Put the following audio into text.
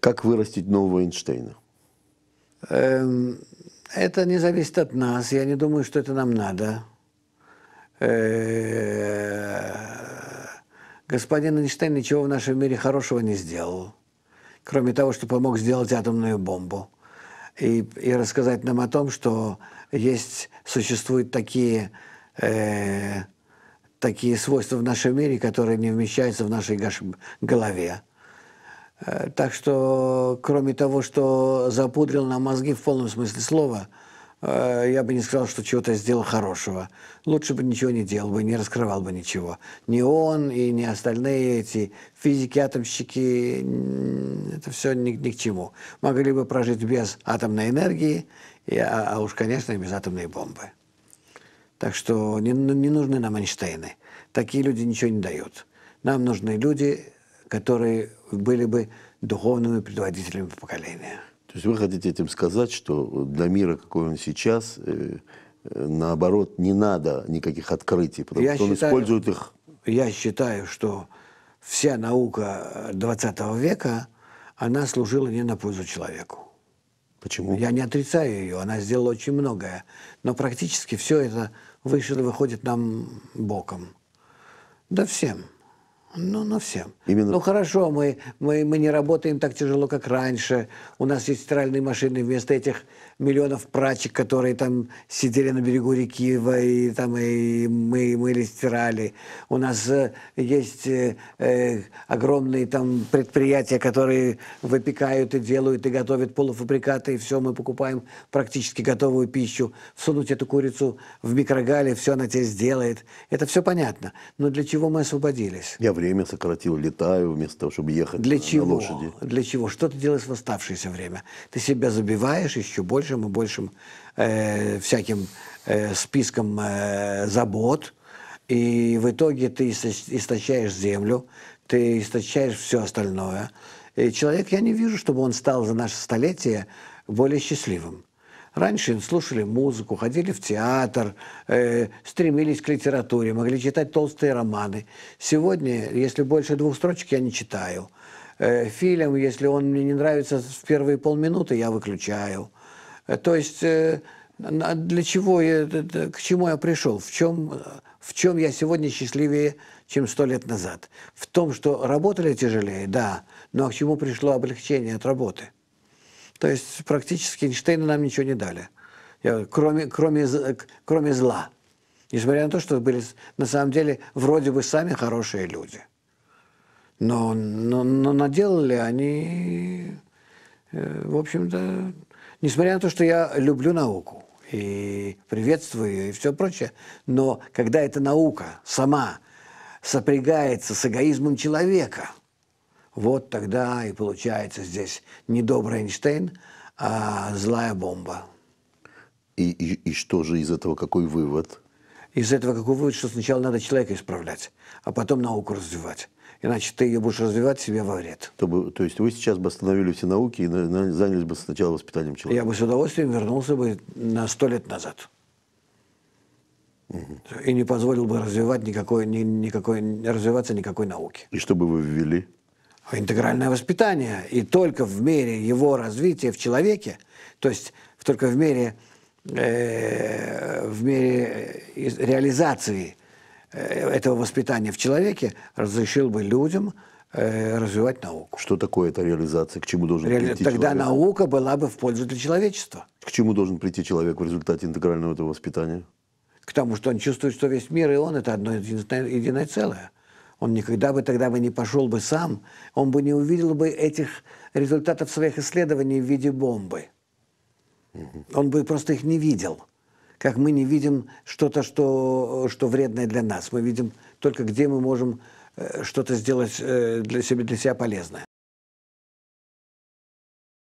Как вырастить нового Эйнштейна? Эм, это не зависит от нас. Я не думаю, что это нам надо. Э, господин Эйнштейн ничего в нашем мире хорошего не сделал, кроме того, что помог сделать атомную бомбу и, и рассказать нам о том, что есть, существуют такие, э, такие свойства в нашем мире, которые не вмещаются в нашей голове. Э, так что, кроме того, что запудрил нам мозги в полном смысле слова, э, я бы не сказал, что чего-то сделал хорошего. Лучше бы ничего не делал бы, не раскрывал бы ничего. Ни он и ни остальные эти физики-атомщики, это все ни, ни к чему. Могли бы прожить без атомной энергии, и, а, а уж, конечно, и без атомной бомбы. Так что не, ну, не нужны нам Эйнштейны. Такие люди ничего не дают. Нам нужны люди которые были бы духовными предводителями поколения. То есть вы хотите этим сказать, что для мира, какой он сейчас, э, э, наоборот, не надо никаких открытий, потому я что считаю, он использует их... Я считаю, что вся наука 20 э, века, она служила не на пользу человеку. Почему? Я не отрицаю ее, она сделала очень многое. Но практически все это выше выходит нам боком. Да всем. Ну, на ну, всем. Именно... Ну хорошо, мы, мы, мы не работаем так тяжело, как раньше. У нас есть стиральные машины вместо этих миллионов прачек, которые там сидели на берегу реки, и там и мы мыли, стирали. У нас э, есть э, э, огромные там предприятия, которые выпекают и делают, и готовят полуфабрикаты, и все, мы покупаем практически готовую пищу. Всунуть эту курицу в микрогале, все она тебе сделает. Это все понятно. Но для чего мы освободились? Я время сократил, летаю вместо того, чтобы ехать Для на чего? лошади. Для чего? Что ты делаешь в оставшееся время? Ты себя забиваешь еще большим и большим э, всяким э, списком э, забот, и в итоге ты истощаешь землю, ты истощаешь все остальное. И человек, я не вижу, чтобы он стал за наше столетие более счастливым. Раньше слушали музыку, ходили в театр, э, стремились к литературе, могли читать толстые романы. Сегодня, если больше двух строчек, я не читаю. Э, фильм, если он мне не нравится в первые полминуты, я выключаю. Э, то есть э, для чего я, к чему я пришел, в чем, в чем я сегодня счастливее, чем сто лет назад. В том, что работали тяжелее, да, но к чему пришло облегчение от работы – то есть практически Эйнштейна нам ничего не дали, Я, кроме, кроме, кроме зла. Несмотря на то, что были на самом деле вроде бы сами хорошие люди. Но, но, но наделали они, э, в общем-то, несмотря на то, что я люблю науку и приветствую ее и все прочее, но когда эта наука сама сопрягается с эгоизмом человека – вот тогда и получается здесь не добрый Эйнштейн, а злая бомба. И, и, и что же из этого, какой вывод? Из этого какой вывод, что сначала надо человека исправлять, а потом науку развивать. Иначе ты ее будешь развивать себе во вред. То, бы, то есть вы сейчас бы остановили все науки и на, на, занялись бы сначала воспитанием человека? Я бы с удовольствием вернулся бы на сто лет назад. Угу. И не позволил бы развивать никакой, ни, никакой, развиваться никакой науки. И что бы вы ввели? интегральное воспитание. И только в мере его развития в человеке, то есть только в мере, э, в мере э, реализации э, этого воспитания в человеке разрешил бы людям э, развивать науку. Что такое эта реализация? К чему должен Реали... прийти Тогда человек? наука была бы в пользу для человечества. К чему должен прийти человек в результате интегрального этого воспитания? К тому, что он чувствует, что весь мир и он – это одно единое целое он никогда бы тогда бы не пошел бы сам, он бы не увидел бы этих результатов своих исследований в виде бомбы. Он бы просто их не видел, как мы не видим что-то, что, что вредное для нас. Мы видим только, где мы можем э, что-то сделать э, для себя, для себя полезное.